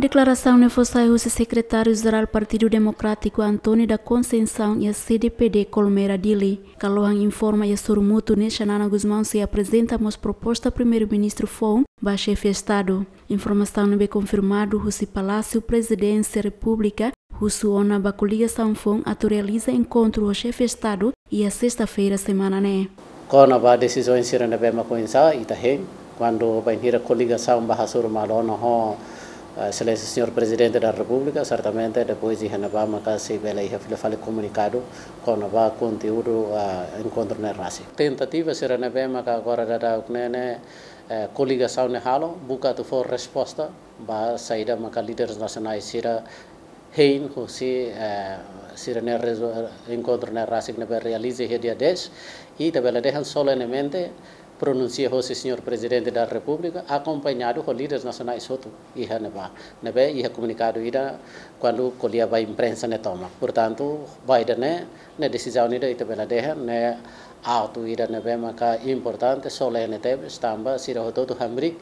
Declaração foi o secretário-geral do Partido Democrático Antônio da Conceição e a CDPD Colmeira Dili. Caloan informa e a Surmuto Nexanana Guzmão se apresenta a proposta primeiro-ministro Fon vai chefe Estado. Informação não é confirmado Rússia Palácio Presidência República Russo Ona Baculiga Sanfon Fon, realiza encontro ao chefe Estado e a sexta-feira semana né. Quando a decisão em Sirana Bema Coinsa, Itahem, quando a coligação Bahasur Malona, ስለዚህ ah, ሲኒዮር presidente da República, certamente depois de renova makasi bela ia fila fale comunicado com va conteúdo ah, encontro na race tentativa se renova que agora da da uknene coligação ne halo busca tu for resposta ba saída maka líderes nacionais se hein eh, se sira ne né, encontro na race não realize dia 10 e também dejan solenemente pronunciou se senhor presidente da república acompanhado com líderes nacionais outro e renova nebe e comunicado ira quando colhia vai imprensa ne toma portanto vai né ne decisão ida ita bela deha ne auto é? nebe maka importante solene tebe stamba sira hototo hambrik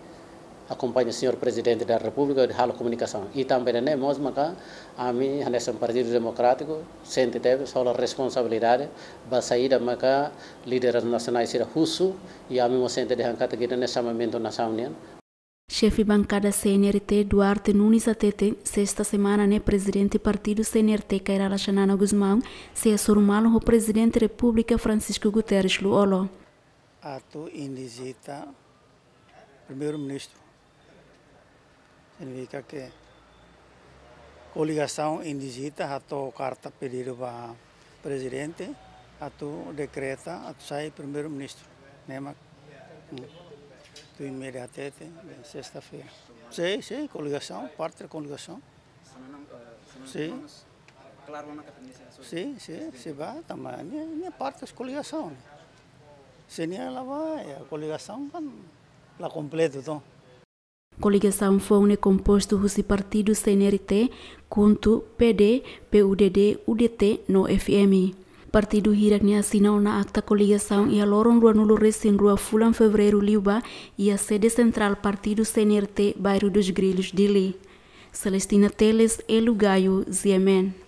acompanho o senhor presidente da República de Halo Comunicação. E também, né, nós, a mim, nesse Partido Democrático, sente teve só a responsabilidade para sair da líderes nacionais, será russo, e a mim, eu sente de arrancar nesse chamamento nacional. Chefe bancada CNRT Duarte Nunes Atete, sexta semana, né, presidente partido CNRT Cairala Xanana Guzmão, se assurmalo é o presidente da República Francisco Guterres Luolo. Ato indizita primeiro-ministro indica que coligação indigita a tua carta pedir para presidente, a tu decreta, a tu sai primeiro-ministro. é tu imediatamente, sexta-feira. Sim, sim, coligação, parte da coligação. Sim. Claro, na Sim, sim, se vai também. Minha parte da é coligação. Se não ela vai, a coligação, ela completa, então. Coligação foi composto por partidos CNRT, CUNTO, PD, PUDD, UDT no FM. Partido Hirak assinou na acta coligação e a Loron Rua Nulo Recém Rua Fulan Fevereiro Liuba e a sede central Partido CNRT Bairro dos Grilos Dili. Celestina Teles, Elugaio, Ziemen.